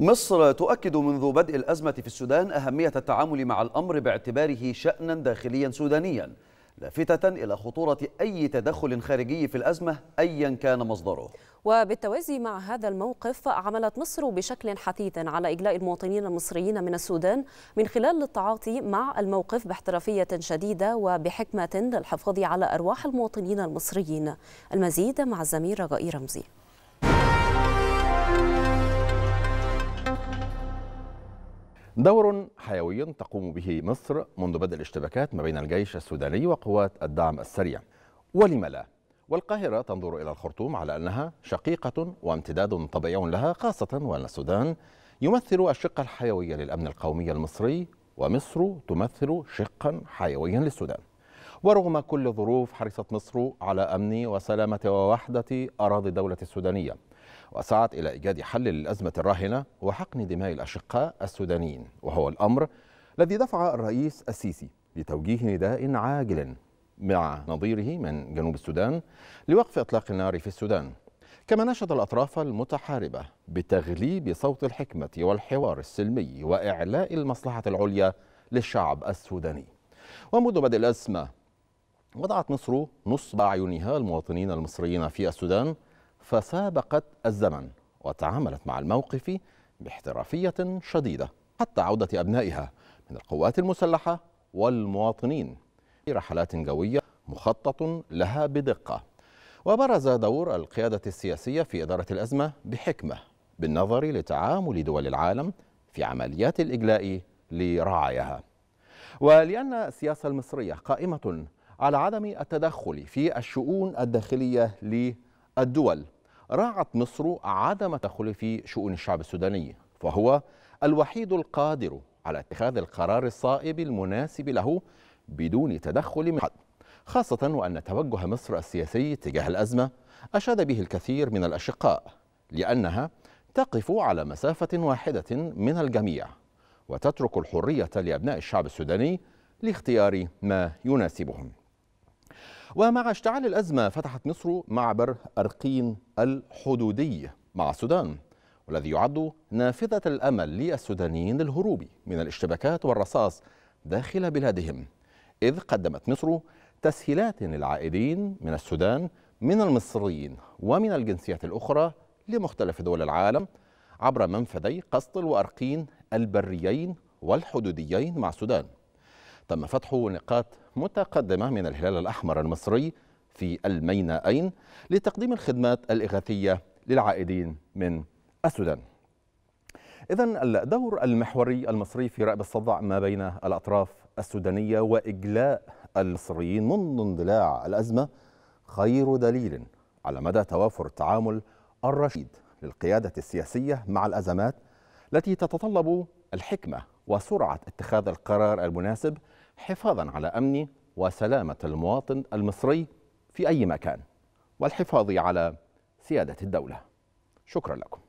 مصر تؤكد منذ بدء الأزمة في السودان أهمية التعامل مع الأمر باعتباره شأنا داخليا سودانيا لافتة إلى خطورة أي تدخل خارجي في الأزمة أيا كان مصدره وبالتوازي مع هذا الموقف عملت مصر بشكل حثيث على إجلاء المواطنين المصريين من السودان من خلال التعاطي مع الموقف باحترافية شديدة وبحكمة للحفاظ على أرواح المواطنين المصريين المزيد مع الزميل رجائي رمزي دور حيوي تقوم به مصر منذ بدء الاشتباكات ما بين الجيش السوداني وقوات الدعم السريع ولم لا والقاهرة تنظر إلى الخرطوم على أنها شقيقة وامتداد طبيعي لها خاصة وأن السودان يمثل الشق الحيوي للأمن القومي المصري ومصر تمثل شقا حيويا للسودان ورغم كل الظروف حرصت مصر على أمن وسلامة ووحدة أراضي الدولة السودانية وسعت إلى إيجاد حل للأزمة الراهنة وحقن دماء الأشقاء السودانيين وهو الأمر الذي دفع الرئيس السيسي لتوجيه نداء عاجل مع نظيره من جنوب السودان لوقف إطلاق النار في السودان كما ناشد الأطراف المتحاربة بتغليب صوت الحكمة والحوار السلمي وإعلاء المصلحة العليا للشعب السوداني ومنذ بدء الأزمة وضعت مصر نصب أعينها المواطنين المصريين في السودان فسابقت الزمن وتعاملت مع الموقف باحترافية شديدة حتى عودة أبنائها من القوات المسلحة والمواطنين في رحلات جوية مخطط لها بدقة وبرز دور القيادة السياسية في إدارة الأزمة بحكمة بالنظر لتعامل دول العالم في عمليات الإجلاء لرعاياها ولأن السياسة المصرية قائمة على عدم التدخل في الشؤون الداخلية للدول راعت مصر عدم التدخل في شؤون الشعب السوداني فهو الوحيد القادر على اتخاذ القرار الصائب المناسب له بدون تدخل من حد خاصة وأن توجه مصر السياسي تجاه الأزمة أشاد به الكثير من الأشقاء لأنها تقف على مسافة واحدة من الجميع وتترك الحرية لأبناء الشعب السوداني لاختيار ما يناسبهم ومع اشتعال الأزمة فتحت مصر معبر أرقين الحدودي مع السودان والذي يعد نافذة الأمل للسودانيين للهروب من الاشتباكات والرصاص داخل بلادهم إذ قدمت مصر تسهيلات للعائدين من السودان من المصريين ومن الجنسيات الأخرى لمختلف دول العالم عبر منفذي قسطل وأرقين البريين والحدوديين مع السودان تم فتح نقاط متقدمة من الهلال الأحمر المصري في المينائين لتقديم الخدمات الإغاثية للعائدين من السودان إذا الدور المحوري المصري في رأب الصدع ما بين الأطراف السودانية وإجلاء المصريين منذ اندلاع الأزمة خير دليل على مدى توافر التعامل الرشيد للقيادة السياسية مع الأزمات التي تتطلب الحكمة وسرعة اتخاذ القرار المناسب حفاظا على امن وسلامه المواطن المصري في اي مكان والحفاظ على سياده الدوله شكرا لكم